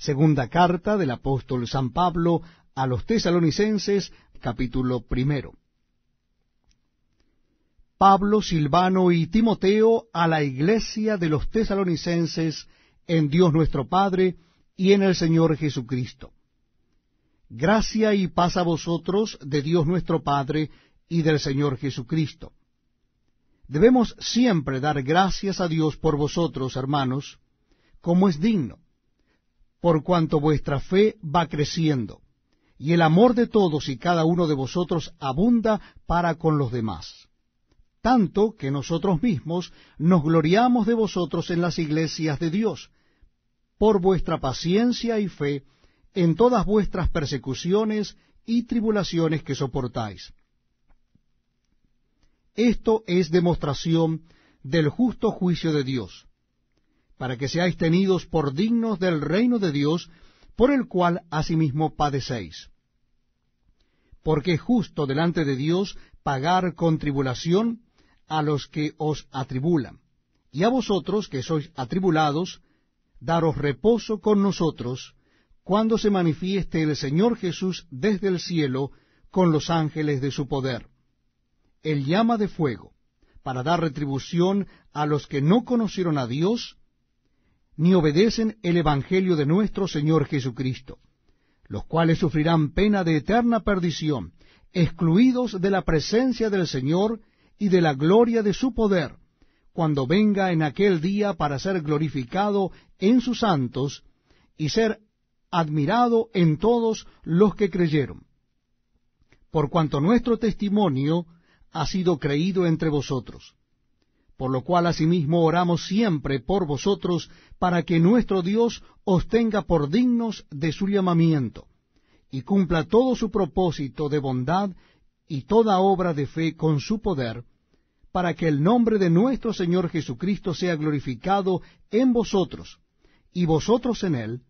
Segunda carta del apóstol San Pablo a los tesalonicenses, capítulo primero. Pablo, Silvano y Timoteo a la iglesia de los tesalonicenses en Dios nuestro Padre y en el Señor Jesucristo. Gracia y paz a vosotros de Dios nuestro Padre y del Señor Jesucristo. Debemos siempre dar gracias a Dios por vosotros, hermanos, como es digno por cuanto vuestra fe va creciendo, y el amor de todos y cada uno de vosotros abunda para con los demás. Tanto que nosotros mismos nos gloriamos de vosotros en las iglesias de Dios, por vuestra paciencia y fe en todas vuestras persecuciones y tribulaciones que soportáis. Esto es demostración del justo juicio de Dios para que seáis tenidos por dignos del reino de Dios, por el cual asimismo padecéis. Porque es justo delante de Dios pagar con tribulación a los que os atribulan, y a vosotros que sois atribulados, daros reposo con nosotros, cuando se manifieste el Señor Jesús desde el cielo con los ángeles de su poder. El llama de fuego, para dar retribución a los que no conocieron a Dios, ni obedecen el Evangelio de nuestro Señor Jesucristo, los cuales sufrirán pena de eterna perdición, excluidos de la presencia del Señor y de la gloria de su poder, cuando venga en aquel día para ser glorificado en sus santos y ser admirado en todos los que creyeron. Por cuanto nuestro testimonio ha sido creído entre vosotros. Por lo cual asimismo oramos siempre por vosotros, para que nuestro Dios os tenga por dignos de su llamamiento, y cumpla todo su propósito de bondad y toda obra de fe con su poder, para que el nombre de nuestro Señor Jesucristo sea glorificado en vosotros, y vosotros en él,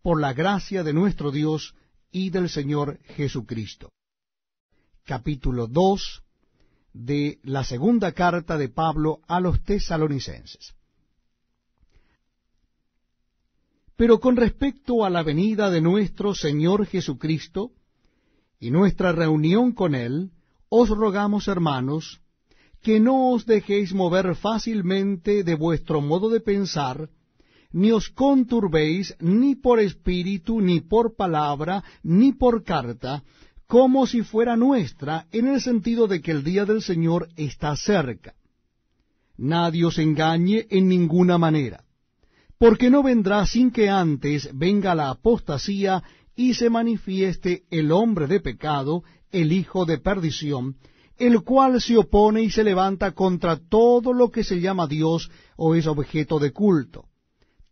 por la gracia de nuestro Dios y del Señor Jesucristo. Capítulo 2 de la segunda carta de Pablo a los tesalonicenses. Pero con respecto a la venida de nuestro Señor Jesucristo y nuestra reunión con Él, os rogamos, hermanos, que no os dejéis mover fácilmente de vuestro modo de pensar, ni os conturbéis ni por espíritu, ni por palabra, ni por carta, como si fuera nuestra, en el sentido de que el día del Señor está cerca. Nadie os engañe en ninguna manera, porque no vendrá sin que antes venga la apostasía y se manifieste el hombre de pecado, el hijo de perdición, el cual se opone y se levanta contra todo lo que se llama Dios o es objeto de culto,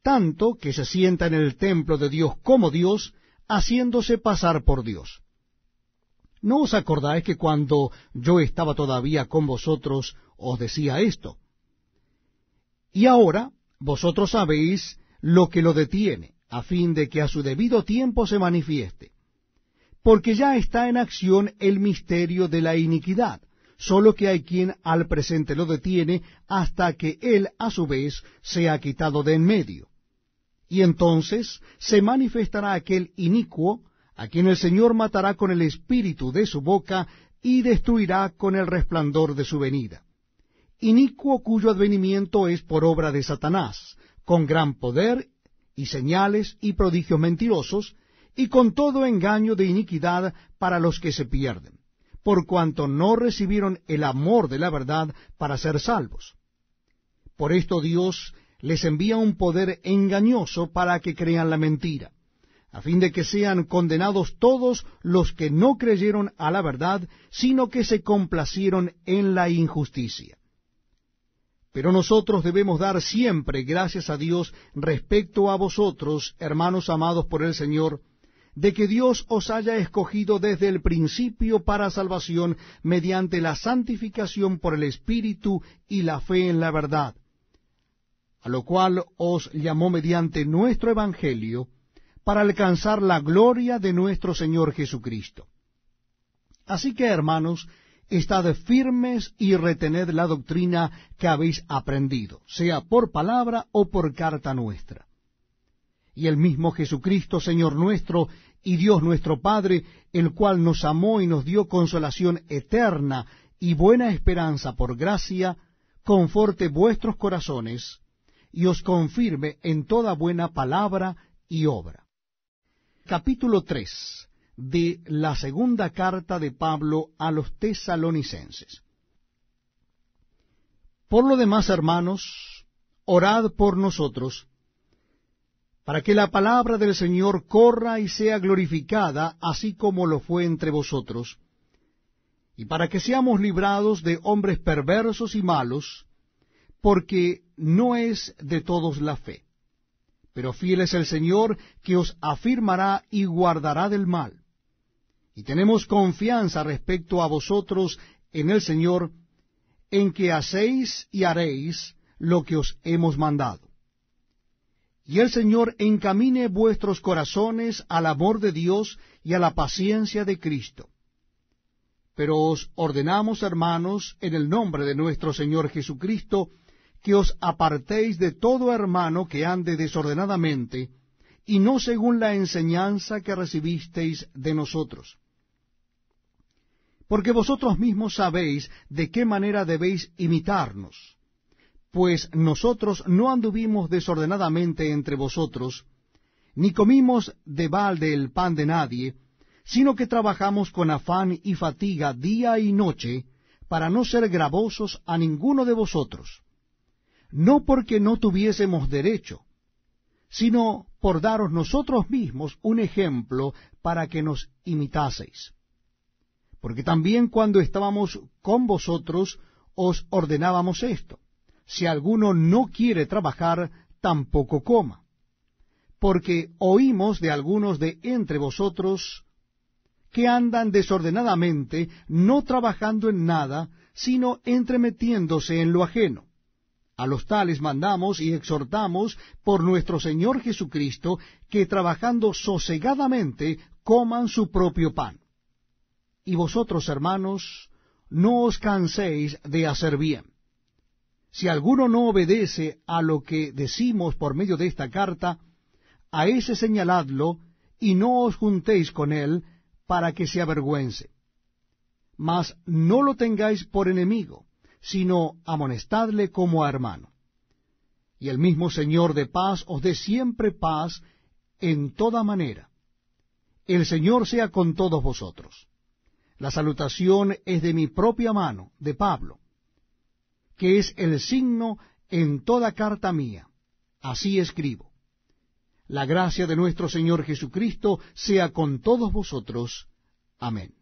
tanto que se sienta en el templo de Dios como Dios, haciéndose pasar por Dios. ¿No os acordáis que cuando yo estaba todavía con vosotros os decía esto? Y ahora vosotros sabéis lo que lo detiene, a fin de que a su debido tiempo se manifieste. Porque ya está en acción el misterio de la iniquidad, solo que hay quien al presente lo detiene hasta que él a su vez sea quitado de en medio. Y entonces se manifestará aquel inicuo a quien el Señor matará con el espíritu de su boca y destruirá con el resplandor de su venida. Inicuo cuyo advenimiento es por obra de Satanás, con gran poder y señales y prodigios mentirosos, y con todo engaño de iniquidad para los que se pierden, por cuanto no recibieron el amor de la verdad para ser salvos. Por esto Dios les envía un poder engañoso para que crean la mentira a fin de que sean condenados todos los que no creyeron a la verdad, sino que se complacieron en la injusticia. Pero nosotros debemos dar siempre gracias a Dios respecto a vosotros, hermanos amados por el Señor, de que Dios os haya escogido desde el principio para salvación mediante la santificación por el Espíritu y la fe en la verdad, a lo cual os llamó mediante nuestro Evangelio, para alcanzar la gloria de nuestro Señor Jesucristo. Así que, hermanos, estad firmes y retened la doctrina que habéis aprendido, sea por palabra o por carta nuestra. Y el mismo Jesucristo, Señor nuestro, y Dios nuestro Padre, el cual nos amó y nos dio consolación eterna y buena esperanza por gracia, conforte vuestros corazones y os confirme en toda buena palabra y obra capítulo 3 de la segunda carta de Pablo a los tesalonicenses. Por lo demás, hermanos, orad por nosotros, para que la palabra del Señor corra y sea glorificada, así como lo fue entre vosotros, y para que seamos librados de hombres perversos y malos, porque no es de todos la fe. Pero fiel es el Señor que os afirmará y guardará del mal. Y tenemos confianza respecto a vosotros en el Señor, en que hacéis y haréis lo que os hemos mandado. Y el Señor encamine vuestros corazones al amor de Dios y a la paciencia de Cristo. Pero os ordenamos, hermanos, en el nombre de nuestro Señor Jesucristo, que os apartéis de todo hermano que ande desordenadamente, y no según la enseñanza que recibisteis de nosotros. Porque vosotros mismos sabéis de qué manera debéis imitarnos, pues nosotros no anduvimos desordenadamente entre vosotros, ni comimos de balde el pan de nadie, sino que trabajamos con afán y fatiga día y noche, para no ser gravosos a ninguno de vosotros no porque no tuviésemos derecho, sino por daros nosotros mismos un ejemplo para que nos imitaseis. Porque también cuando estábamos con vosotros os ordenábamos esto, si alguno no quiere trabajar, tampoco coma. Porque oímos de algunos de entre vosotros que andan desordenadamente, no trabajando en nada, sino entremetiéndose en lo ajeno. A los tales mandamos y exhortamos por nuestro Señor Jesucristo que trabajando sosegadamente coman su propio pan. Y vosotros, hermanos, no os canséis de hacer bien. Si alguno no obedece a lo que decimos por medio de esta carta, a ese señaladlo y no os juntéis con él para que se avergüence. Mas no lo tengáis por enemigo sino amonestadle como a hermano. Y el mismo Señor de paz os dé siempre paz en toda manera. El Señor sea con todos vosotros. La salutación es de mi propia mano, de Pablo, que es el signo en toda carta mía. Así escribo. La gracia de nuestro Señor Jesucristo sea con todos vosotros. Amén.